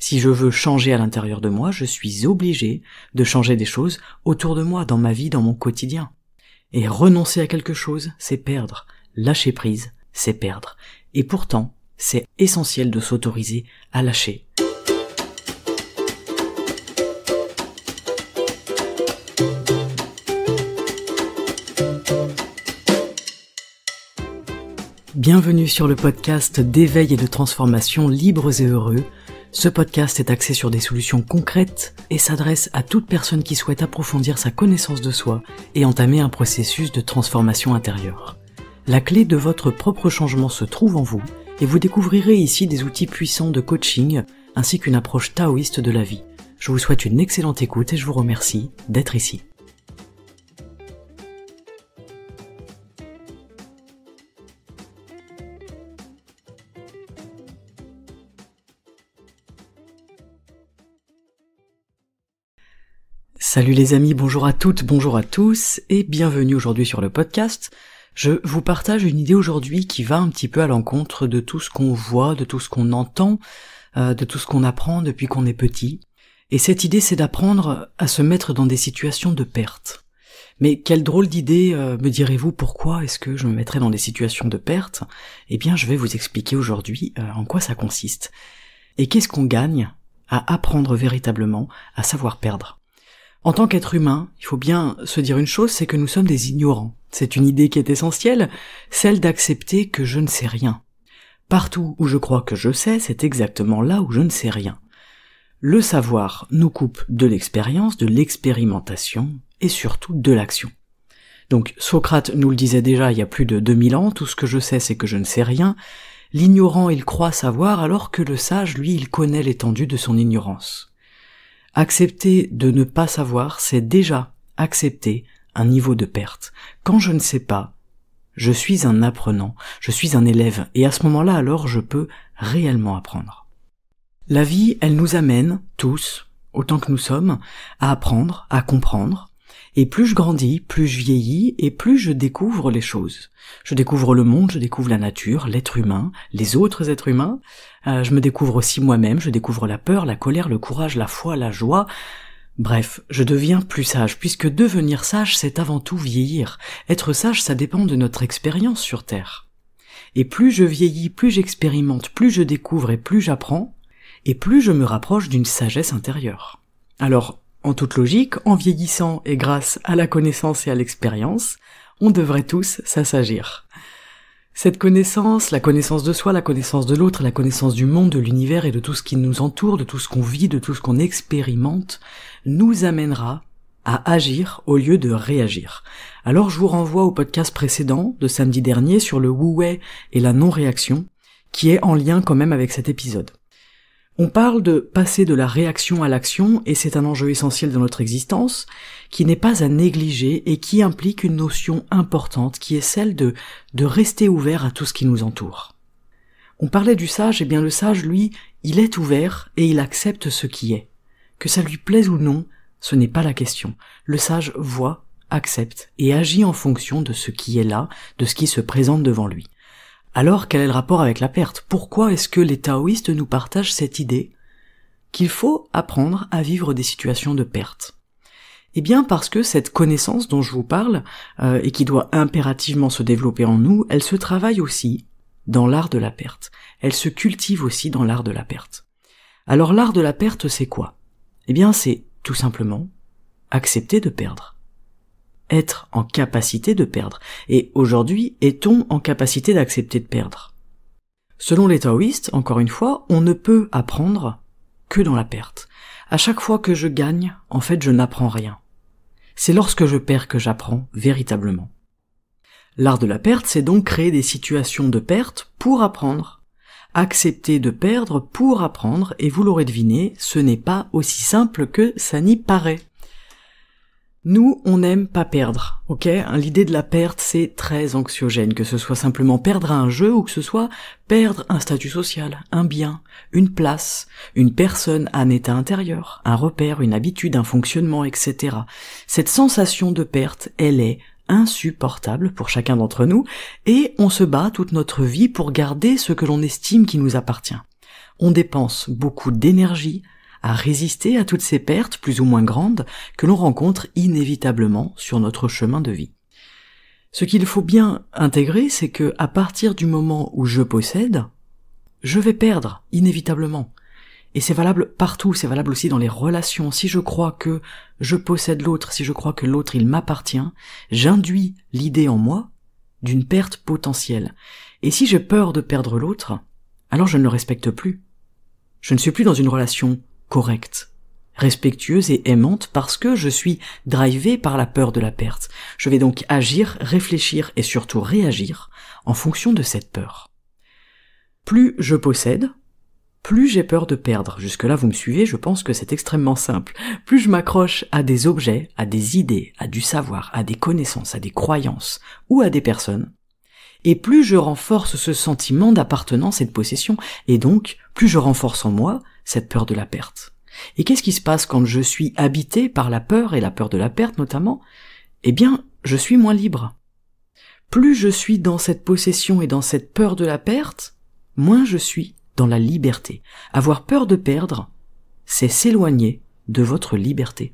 Si je veux changer à l'intérieur de moi, je suis obligé de changer des choses autour de moi, dans ma vie, dans mon quotidien. Et renoncer à quelque chose, c'est perdre. Lâcher prise, c'est perdre. Et pourtant, c'est essentiel de s'autoriser à lâcher. Bienvenue sur le podcast d'éveil et de transformation libres et heureux ce podcast est axé sur des solutions concrètes et s'adresse à toute personne qui souhaite approfondir sa connaissance de soi et entamer un processus de transformation intérieure. La clé de votre propre changement se trouve en vous et vous découvrirez ici des outils puissants de coaching ainsi qu'une approche taoïste de la vie. Je vous souhaite une excellente écoute et je vous remercie d'être ici. Salut les amis, bonjour à toutes, bonjour à tous, et bienvenue aujourd'hui sur le podcast. Je vous partage une idée aujourd'hui qui va un petit peu à l'encontre de tout ce qu'on voit, de tout ce qu'on entend, euh, de tout ce qu'on apprend depuis qu'on est petit. Et cette idée c'est d'apprendre à se mettre dans des situations de perte. Mais quelle drôle d'idée, euh, me direz-vous, pourquoi est-ce que je me mettrais dans des situations de perte Eh bien, je vais vous expliquer aujourd'hui euh, en quoi ça consiste. Et qu'est-ce qu'on gagne à apprendre véritablement à savoir perdre en tant qu'être humain, il faut bien se dire une chose, c'est que nous sommes des ignorants. C'est une idée qui est essentielle, celle d'accepter que je ne sais rien. Partout où je crois que je sais, c'est exactement là où je ne sais rien. Le savoir nous coupe de l'expérience, de l'expérimentation et surtout de l'action. Donc Socrate nous le disait déjà il y a plus de 2000 ans, tout ce que je sais c'est que je ne sais rien. L'ignorant il croit savoir alors que le sage lui il connaît l'étendue de son ignorance. Accepter de ne pas savoir, c'est déjà accepter un niveau de perte. Quand je ne sais pas, je suis un apprenant, je suis un élève, et à ce moment-là alors je peux réellement apprendre. La vie, elle nous amène, tous, autant que nous sommes, à apprendre, à comprendre, et plus je grandis, plus je vieillis, et plus je découvre les choses. Je découvre le monde, je découvre la nature, l'être humain, les autres êtres humains. Euh, je me découvre aussi moi-même, je découvre la peur, la colère, le courage, la foi, la joie. Bref, je deviens plus sage, puisque devenir sage, c'est avant tout vieillir. Être sage, ça dépend de notre expérience sur Terre. Et plus je vieillis, plus j'expérimente, plus je découvre et plus j'apprends, et plus je me rapproche d'une sagesse intérieure. Alors, en toute logique, en vieillissant et grâce à la connaissance et à l'expérience, on devrait tous s'assagir. Cette connaissance, la connaissance de soi, la connaissance de l'autre, la connaissance du monde, de l'univers et de tout ce qui nous entoure, de tout ce qu'on vit, de tout ce qu'on expérimente, nous amènera à agir au lieu de réagir. Alors je vous renvoie au podcast précédent de samedi dernier sur le wu et la non-réaction, qui est en lien quand même avec cet épisode. On parle de passer de la réaction à l'action, et c'est un enjeu essentiel dans notre existence, qui n'est pas à négliger et qui implique une notion importante qui est celle de, de rester ouvert à tout ce qui nous entoure. On parlait du sage, et bien le sage, lui, il est ouvert et il accepte ce qui est. Que ça lui plaise ou non, ce n'est pas la question. Le sage voit, accepte et agit en fonction de ce qui est là, de ce qui se présente devant lui. Alors quel est le rapport avec la perte Pourquoi est-ce que les taoïstes nous partagent cette idée qu'il faut apprendre à vivre des situations de perte Eh bien parce que cette connaissance dont je vous parle, euh, et qui doit impérativement se développer en nous, elle se travaille aussi dans l'art de la perte. Elle se cultive aussi dans l'art de la perte. Alors l'art de la perte, c'est quoi Eh bien c'est tout simplement accepter de perdre être en capacité de perdre. Et aujourd'hui, est-on en capacité d'accepter de perdre Selon les taoïstes, encore une fois, on ne peut apprendre que dans la perte. À chaque fois que je gagne, en fait, je n'apprends rien. C'est lorsque je perds que j'apprends véritablement. L'art de la perte, c'est donc créer des situations de perte pour apprendre. Accepter de perdre pour apprendre, et vous l'aurez deviné, ce n'est pas aussi simple que ça n'y paraît. Nous, on n'aime pas perdre, ok hein, L'idée de la perte, c'est très anxiogène, que ce soit simplement perdre un jeu ou que ce soit perdre un statut social, un bien, une place, une personne, un état intérieur, un repère, une habitude, un fonctionnement, etc. Cette sensation de perte, elle est insupportable pour chacun d'entre nous, et on se bat toute notre vie pour garder ce que l'on estime qui nous appartient. On dépense beaucoup d'énergie, à résister à toutes ces pertes plus ou moins grandes que l'on rencontre inévitablement sur notre chemin de vie. Ce qu'il faut bien intégrer, c'est que à partir du moment où je possède, je vais perdre inévitablement. Et c'est valable partout, c'est valable aussi dans les relations. Si je crois que je possède l'autre, si je crois que l'autre il m'appartient, j'induis l'idée en moi d'une perte potentielle. Et si j'ai peur de perdre l'autre, alors je ne le respecte plus. Je ne suis plus dans une relation correcte, respectueuse et aimante parce que je suis drivée par la peur de la perte. Je vais donc agir, réfléchir et surtout réagir en fonction de cette peur. Plus je possède, plus j'ai peur de perdre. Jusque-là, vous me suivez, je pense que c'est extrêmement simple. Plus je m'accroche à des objets, à des idées, à du savoir, à des connaissances, à des croyances ou à des personnes, et plus je renforce ce sentiment d'appartenance et de possession, et donc plus je renforce en moi cette peur de la perte. Et qu'est-ce qui se passe quand je suis habité par la peur et la peur de la perte notamment Eh bien, je suis moins libre. Plus je suis dans cette possession et dans cette peur de la perte, moins je suis dans la liberté. Avoir peur de perdre, c'est s'éloigner de votre liberté.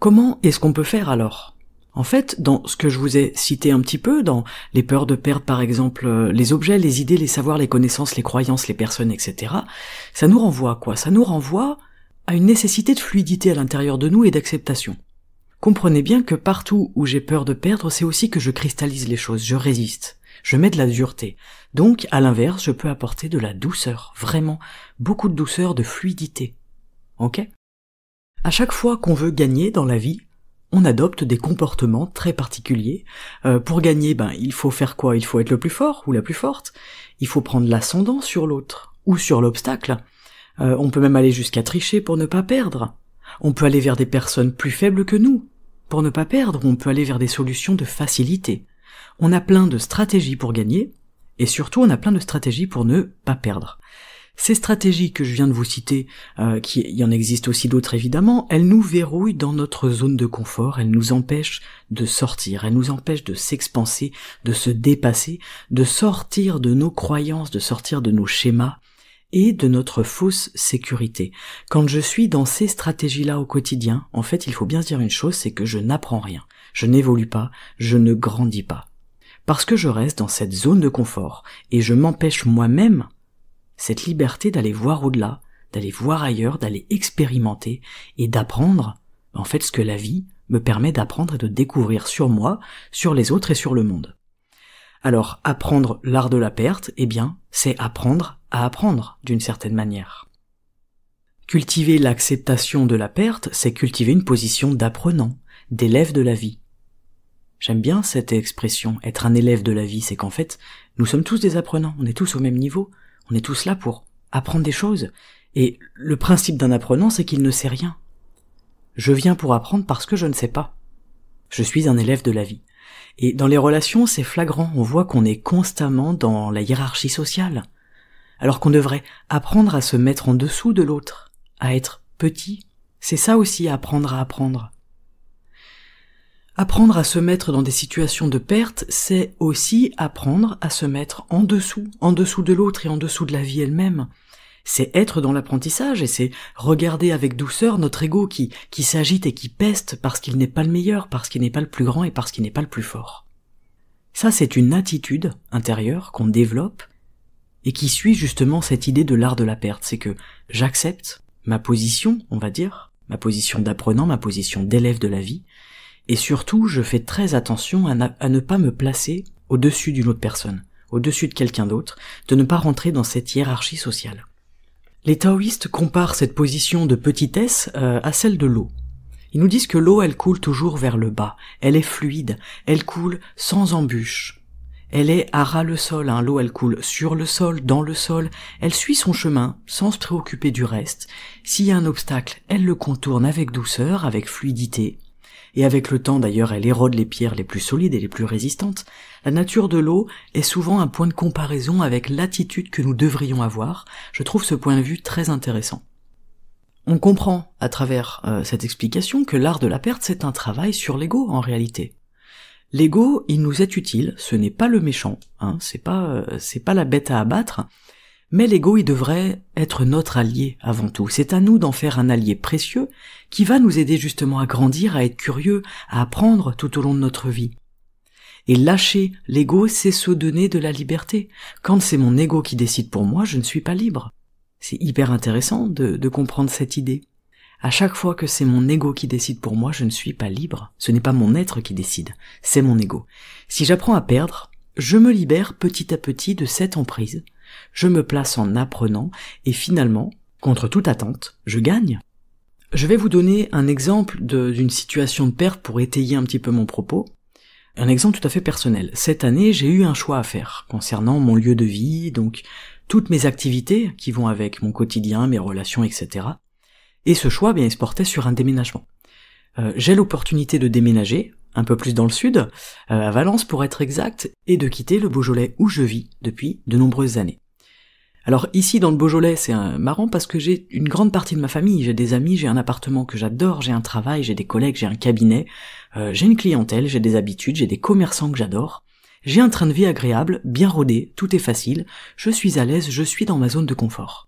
Comment est-ce qu'on peut faire alors en fait, dans ce que je vous ai cité un petit peu, dans les peurs de perdre par exemple euh, les objets, les idées, les savoirs, les connaissances, les croyances, les personnes, etc., ça nous renvoie à quoi Ça nous renvoie à une nécessité de fluidité à l'intérieur de nous et d'acceptation. Comprenez bien que partout où j'ai peur de perdre, c'est aussi que je cristallise les choses, je résiste, je mets de la dureté. Donc, à l'inverse, je peux apporter de la douceur, vraiment, beaucoup de douceur, de fluidité. Ok À chaque fois qu'on veut gagner dans la vie, on adopte des comportements très particuliers. Euh, pour gagner, ben il faut faire quoi Il faut être le plus fort ou la plus forte. Il faut prendre l'ascendant sur l'autre ou sur l'obstacle. Euh, on peut même aller jusqu'à tricher pour ne pas perdre. On peut aller vers des personnes plus faibles que nous. Pour ne pas perdre, on peut aller vers des solutions de facilité. On a plein de stratégies pour gagner, et surtout on a plein de stratégies pour ne pas perdre. Ces stratégies que je viens de vous citer, euh, qui il y en existe aussi d'autres évidemment, elles nous verrouillent dans notre zone de confort, elles nous empêchent de sortir, elles nous empêchent de s'expanser, de se dépasser, de sortir de nos croyances, de sortir de nos schémas et de notre fausse sécurité. Quand je suis dans ces stratégies-là au quotidien, en fait, il faut bien se dire une chose, c'est que je n'apprends rien, je n'évolue pas, je ne grandis pas. Parce que je reste dans cette zone de confort et je m'empêche moi-même cette liberté d'aller voir au-delà, d'aller voir ailleurs, d'aller expérimenter et d'apprendre en fait ce que la vie me permet d'apprendre et de découvrir sur moi, sur les autres et sur le monde. Alors apprendre l'art de la perte, eh bien, c'est apprendre à apprendre d'une certaine manière. Cultiver l'acceptation de la perte, c'est cultiver une position d'apprenant, d'élève de la vie. J'aime bien cette expression, être un élève de la vie, c'est qu'en fait, nous sommes tous des apprenants, on est tous au même niveau, on est tous là pour apprendre des choses. Et le principe d'un apprenant, c'est qu'il ne sait rien. Je viens pour apprendre parce que je ne sais pas. Je suis un élève de la vie. Et dans les relations, c'est flagrant, on voit qu'on est constamment dans la hiérarchie sociale. Alors qu'on devrait apprendre à se mettre en dessous de l'autre, à être petit. C'est ça aussi apprendre à apprendre. Apprendre à se mettre dans des situations de perte, c'est aussi apprendre à se mettre en dessous, en dessous de l'autre et en dessous de la vie elle-même. C'est être dans l'apprentissage et c'est regarder avec douceur notre ego qui, qui s'agite et qui peste parce qu'il n'est pas le meilleur, parce qu'il n'est pas le plus grand et parce qu'il n'est pas le plus fort. Ça, c'est une attitude intérieure qu'on développe et qui suit justement cette idée de l'art de la perte. C'est que j'accepte ma position, on va dire, ma position d'apprenant, ma position d'élève de la vie, et surtout, je fais très attention à, ne pas me placer au-dessus d'une autre personne, au-dessus de quelqu'un d'autre, de ne pas rentrer dans cette hiérarchie sociale. Les taoïstes comparent cette position de petitesse euh, à celle de l'eau. Ils nous disent que l'eau, elle coule toujours vers le bas, elle est fluide, elle coule sans embûche. Elle est à ras le sol, hein. l'eau elle coule sur le sol, dans le sol, elle suit son chemin sans se préoccuper du reste. S'il y a un obstacle, elle le contourne avec douceur, avec fluidité, et avec le temps d'ailleurs elle érode les pierres les plus solides et les plus résistantes, la nature de l'eau est souvent un point de comparaison avec l'attitude que nous devrions avoir, je trouve ce point de vue très intéressant. On comprend, à travers euh, cette explication, que l'art de la perte c'est un travail sur l'ego en réalité. L'ego, il nous est utile, ce n'est pas le méchant, hein, c'est pas, euh, c'est pas la bête à abattre, mais l'ego, il devrait être notre allié avant tout. C'est à nous d'en faire un allié précieux qui va nous aider justement à grandir, à être curieux, à apprendre tout au long de notre vie. Et lâcher l'ego, c'est se donner de la liberté. Quand c'est mon ego qui décide pour moi, je ne suis pas libre. C'est hyper intéressant de, comprendre cette idée. À chaque fois que c'est mon ego qui décide pour moi, je ne suis pas libre. Ce n'est pas mon être qui décide, c'est mon ego. Si j'apprends à perdre, je me libère petit à petit de cette emprise je me place en apprenant, et finalement, contre toute attente, je gagne. Je vais vous donner un exemple d'une situation de perte pour étayer un petit peu mon propos. Un exemple tout à fait personnel. Cette année, j'ai eu un choix à faire concernant mon lieu de vie, donc toutes mes activités qui vont avec mon quotidien, mes relations, etc. Et ce choix, bien, il se portait sur un déménagement. Euh, j'ai l'opportunité de déménager, un peu plus dans le sud, euh, à Valence pour être exact, et de quitter le Beaujolais où je vis depuis de nombreuses années. Alors ici dans le Beaujolais, c'est euh, marrant parce que j'ai une grande partie de ma famille, j'ai des amis, j'ai un appartement que j'adore, j'ai un travail, j'ai des collègues, j'ai un cabinet, euh, j'ai une clientèle, j'ai des habitudes, j'ai des commerçants que j'adore. J'ai un train de vie agréable, bien rodé, tout est facile, je suis à l'aise, je suis dans ma zone de confort.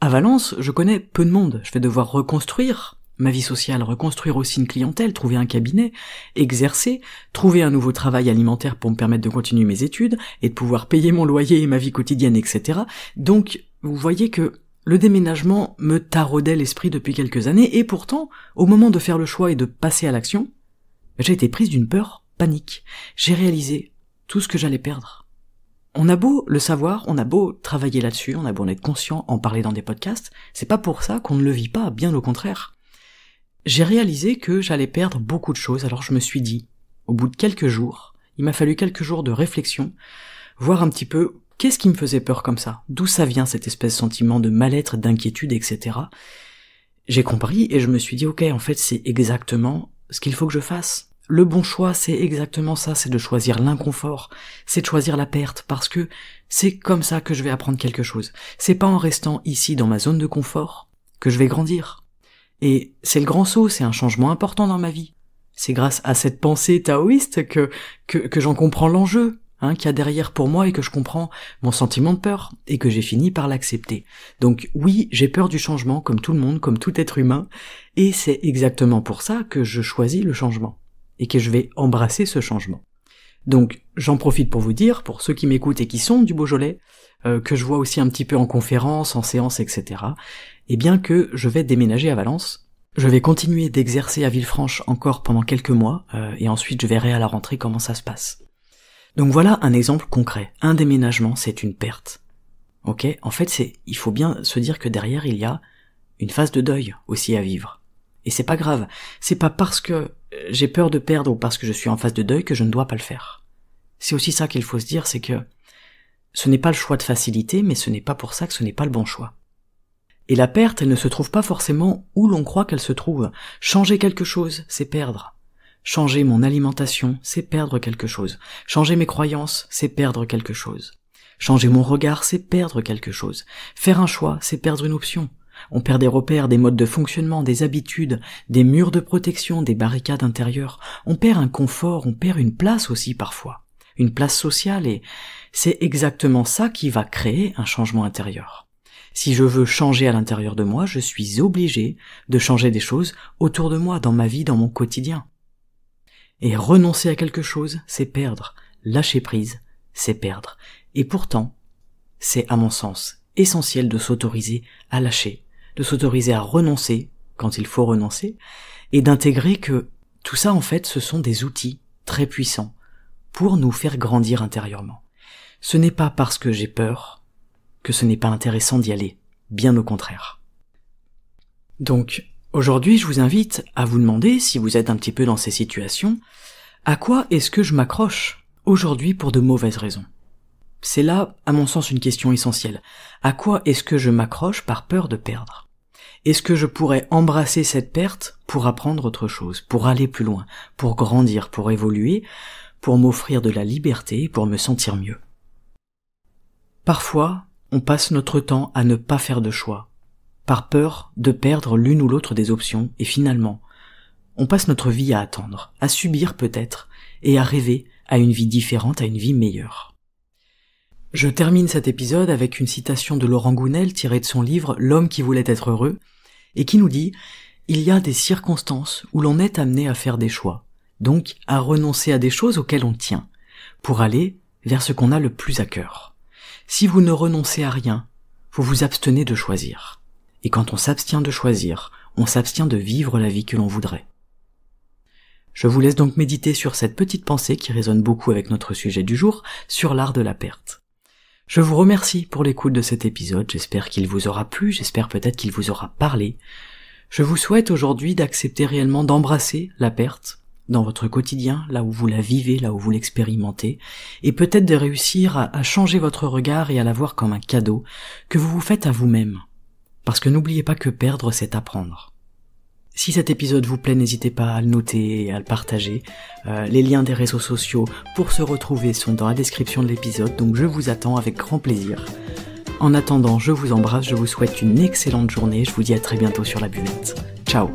À Valence, je connais peu de monde, je vais devoir reconstruire ma vie sociale, reconstruire aussi une clientèle, trouver un cabinet, exercer, trouver un nouveau travail alimentaire pour me permettre de continuer mes études et de pouvoir payer mon loyer et ma vie quotidienne, etc. Donc, vous voyez que le déménagement me taraudait l'esprit depuis quelques années et pourtant, au moment de faire le choix et de passer à l'action, j'ai été prise d'une peur panique. J'ai réalisé tout ce que j'allais perdre. On a beau le savoir, on a beau travailler là-dessus, on a beau en être conscient, en parler dans des podcasts, c'est pas pour ça qu'on ne le vit pas, bien au contraire. J'ai réalisé que j'allais perdre beaucoup de choses, alors je me suis dit, au bout de quelques jours, il m'a fallu quelques jours de réflexion, voir un petit peu qu'est-ce qui me faisait peur comme ça, d'où ça vient cette espèce de sentiment de mal-être, d'inquiétude, etc. J'ai compris et je me suis dit, ok, en fait, c'est exactement ce qu'il faut que je fasse. Le bon choix, c'est exactement ça, c'est de choisir l'inconfort, c'est de choisir la perte, parce que c'est comme ça que je vais apprendre quelque chose. C'est pas en restant ici dans ma zone de confort que je vais grandir. Et c'est le grand saut, c'est un changement important dans ma vie. C'est grâce à cette pensée taoïste que, que, que j'en comprends l'enjeu, hein, qu'il y a derrière pour moi et que je comprends mon sentiment de peur et que j'ai fini par l'accepter. Donc oui, j'ai peur du changement comme tout le monde, comme tout être humain, et c'est exactement pour ça que je choisis le changement et que je vais embrasser ce changement. Donc j'en profite pour vous dire, pour ceux qui m'écoutent et qui sont du Beaujolais, euh, que je vois aussi un petit peu en conférence, en séance, etc., et eh bien que je vais déménager à Valence. Je vais continuer d'exercer à Villefranche encore pendant quelques mois, euh, et ensuite je verrai à la rentrée comment ça se passe. Donc voilà un exemple concret. Un déménagement, c'est une perte. Ok En fait, c'est, il faut bien se dire que derrière, il y a une phase de deuil aussi à vivre. Et c'est pas grave. C'est pas parce que j'ai peur de perdre ou parce que je suis en phase de deuil que je ne dois pas le faire. C'est aussi ça qu'il faut se dire, c'est que ce n'est pas le choix de facilité, mais ce n'est pas pour ça que ce n'est pas le bon choix. Et la perte, elle ne se trouve pas forcément où l'on croit qu'elle se trouve. Changer quelque chose, c'est perdre. Changer mon alimentation, c'est perdre quelque chose. Changer mes croyances, c'est perdre quelque chose. Changer mon regard, c'est perdre quelque chose. Faire un choix, c'est perdre une option. On perd des repères, des modes de fonctionnement, des habitudes, des murs de protection, des barricades intérieures. On perd un confort, on perd une place aussi parfois. Une place sociale et c'est exactement ça qui va créer un changement intérieur. Si je veux changer à l'intérieur de moi, je suis obligé de changer des choses autour de moi, dans ma vie, dans mon quotidien. Et renoncer à quelque chose, c'est perdre. Lâcher prise, c'est perdre. Et pourtant, c'est à mon sens essentiel de s'autoriser à lâcher de s'autoriser à renoncer quand il faut renoncer, et d'intégrer que tout ça, en fait, ce sont des outils très puissants pour nous faire grandir intérieurement. Ce n'est pas parce que j'ai peur que ce n'est pas intéressant d'y aller, bien au contraire. Donc, aujourd'hui, je vous invite à vous demander, si vous êtes un petit peu dans ces situations, à quoi est-ce que je m'accroche aujourd'hui pour de mauvaises raisons C'est là, à mon sens, une question essentielle. À quoi est-ce que je m'accroche par peur de perdre est-ce que je pourrais embrasser cette perte pour apprendre autre chose, pour aller plus loin, pour grandir, pour évoluer, pour m'offrir de la liberté, pour me sentir mieux Parfois, on passe notre temps à ne pas faire de choix, par peur de perdre l'une ou l'autre des options, et finalement, on passe notre vie à attendre, à subir peut-être, et à rêver à une vie différente, à une vie meilleure. Je termine cet épisode avec une citation de Laurent Gounel tirée de son livre L'homme qui voulait être heureux, et qui nous dit il y a des circonstances où l'on est amené à faire des choix, donc à renoncer à des choses auxquelles on tient, pour aller vers ce qu'on a le plus à cœur. Si vous ne renoncez à rien, vous vous abstenez de choisir. Et quand on s'abstient de choisir, on s'abstient de vivre la vie que l'on voudrait. Je vous laisse donc méditer sur cette petite pensée qui résonne beaucoup avec notre sujet du jour, sur l'art de la perte. Je vous remercie pour l'écoute de cet épisode, j'espère qu'il vous aura plu, j'espère peut-être qu'il vous aura parlé. Je vous souhaite aujourd'hui d'accepter réellement d'embrasser la perte dans votre quotidien, là où vous la vivez, là où vous l'expérimentez, et peut-être de réussir à, changer votre regard et à la voir comme un cadeau que vous vous faites à vous-même. Parce que n'oubliez pas que perdre, c'est apprendre. Si cet épisode vous plaît, n'hésitez pas à le noter et à le partager. Euh, les liens des réseaux sociaux pour se retrouver sont dans la description de l'épisode, donc je vous attends avec grand plaisir. En attendant, je vous embrasse, je vous souhaite une excellente journée, je vous dis à très bientôt sur la buvette. Ciao